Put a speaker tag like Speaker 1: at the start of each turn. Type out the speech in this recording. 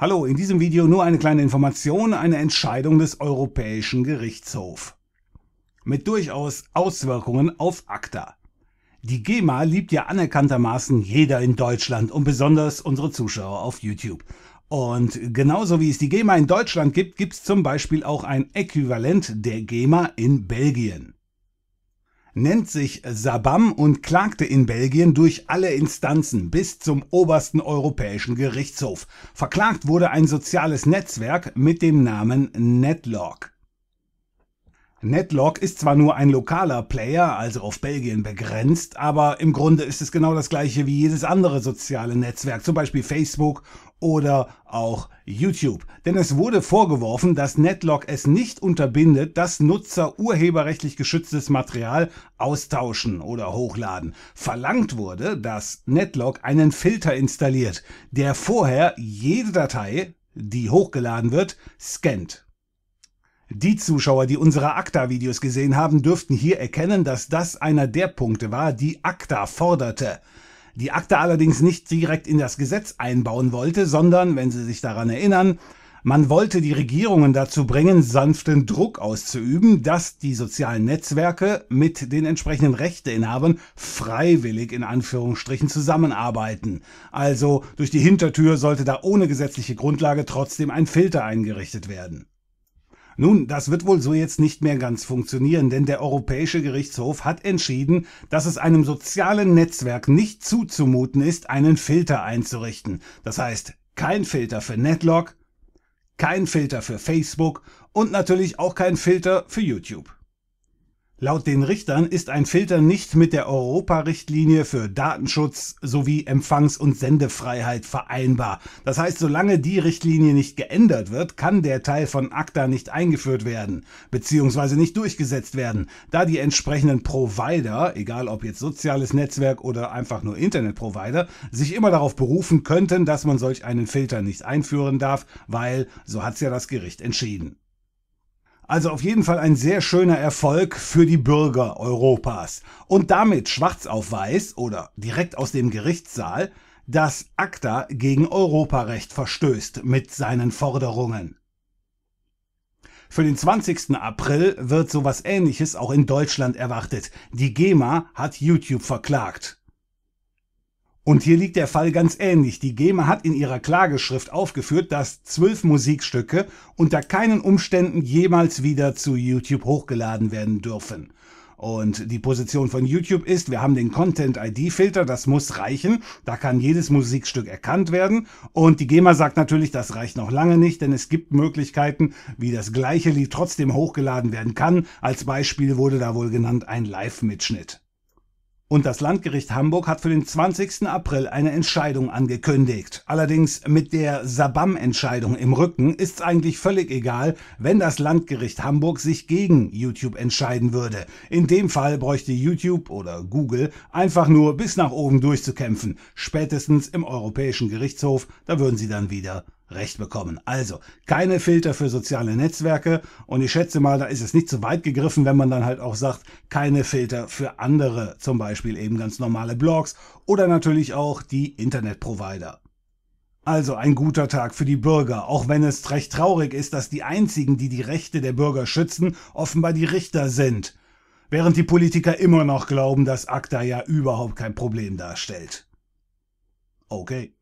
Speaker 1: Hallo, in diesem Video nur eine kleine Information, eine Entscheidung des Europäischen Gerichtshofs. Mit durchaus Auswirkungen auf ACTA. Die GEMA liebt ja anerkanntermaßen jeder in Deutschland und besonders unsere Zuschauer auf YouTube. Und genauso wie es die GEMA in Deutschland gibt, gibt es zum Beispiel auch ein Äquivalent der GEMA in Belgien nennt sich Sabam und klagte in Belgien durch alle Instanzen bis zum obersten europäischen Gerichtshof. Verklagt wurde ein soziales Netzwerk mit dem Namen Netlog. Netlock ist zwar nur ein lokaler Player, also auf Belgien begrenzt, aber im Grunde ist es genau das gleiche wie jedes andere soziale Netzwerk, zum Beispiel Facebook oder auch YouTube. Denn es wurde vorgeworfen, dass Netlock es nicht unterbindet, dass Nutzer urheberrechtlich geschütztes Material austauschen oder hochladen. Verlangt wurde, dass Netlock einen Filter installiert, der vorher jede Datei, die hochgeladen wird, scannt. Die Zuschauer, die unsere ACTA-Videos gesehen haben, dürften hier erkennen, dass das einer der Punkte war, die ACTA forderte. Die ACTA allerdings nicht direkt in das Gesetz einbauen wollte, sondern, wenn Sie sich daran erinnern, man wollte die Regierungen dazu bringen, sanften Druck auszuüben, dass die sozialen Netzwerke mit den entsprechenden Rechteinhabern freiwillig in Anführungsstrichen zusammenarbeiten. Also durch die Hintertür sollte da ohne gesetzliche Grundlage trotzdem ein Filter eingerichtet werden. Nun, das wird wohl so jetzt nicht mehr ganz funktionieren, denn der Europäische Gerichtshof hat entschieden, dass es einem sozialen Netzwerk nicht zuzumuten ist, einen Filter einzurichten. Das heißt, kein Filter für Netlog, kein Filter für Facebook und natürlich auch kein Filter für YouTube. Laut den Richtern ist ein Filter nicht mit der Europarichtlinie für Datenschutz sowie Empfangs- und Sendefreiheit vereinbar. Das heißt, solange die Richtlinie nicht geändert wird, kann der Teil von ACTA nicht eingeführt werden bzw. nicht durchgesetzt werden, da die entsprechenden Provider, egal ob jetzt soziales Netzwerk oder einfach nur Internetprovider, sich immer darauf berufen könnten, dass man solch einen Filter nicht einführen darf, weil so hat's ja das Gericht entschieden. Also auf jeden Fall ein sehr schöner Erfolg für die Bürger Europas. Und damit schwarz auf weiß oder direkt aus dem Gerichtssaal, dass ACTA gegen Europarecht verstößt mit seinen Forderungen. Für den 20. April wird sowas ähnliches auch in Deutschland erwartet. Die GEMA hat YouTube verklagt. Und hier liegt der Fall ganz ähnlich. Die GEMA hat in ihrer Klageschrift aufgeführt, dass zwölf Musikstücke unter keinen Umständen jemals wieder zu YouTube hochgeladen werden dürfen. Und die Position von YouTube ist, wir haben den Content-ID-Filter, das muss reichen. Da kann jedes Musikstück erkannt werden. Und die GEMA sagt natürlich, das reicht noch lange nicht, denn es gibt Möglichkeiten, wie das gleiche Lied trotzdem hochgeladen werden kann. Als Beispiel wurde da wohl genannt ein Live-Mitschnitt. Und das Landgericht Hamburg hat für den 20. April eine Entscheidung angekündigt. Allerdings mit der Sabam-Entscheidung im Rücken ist es eigentlich völlig egal, wenn das Landgericht Hamburg sich gegen YouTube entscheiden würde. In dem Fall bräuchte YouTube oder Google einfach nur bis nach oben durchzukämpfen. Spätestens im Europäischen Gerichtshof, da würden sie dann wieder recht bekommen. Also, keine Filter für soziale Netzwerke und ich schätze mal, da ist es nicht zu weit gegriffen, wenn man dann halt auch sagt, keine Filter für andere, zum Beispiel eben ganz normale Blogs oder natürlich auch die Internetprovider. Also ein guter Tag für die Bürger, auch wenn es recht traurig ist, dass die einzigen, die die Rechte der Bürger schützen, offenbar die Richter sind, während die Politiker immer noch glauben, dass ACTA ja überhaupt kein Problem darstellt. Okay.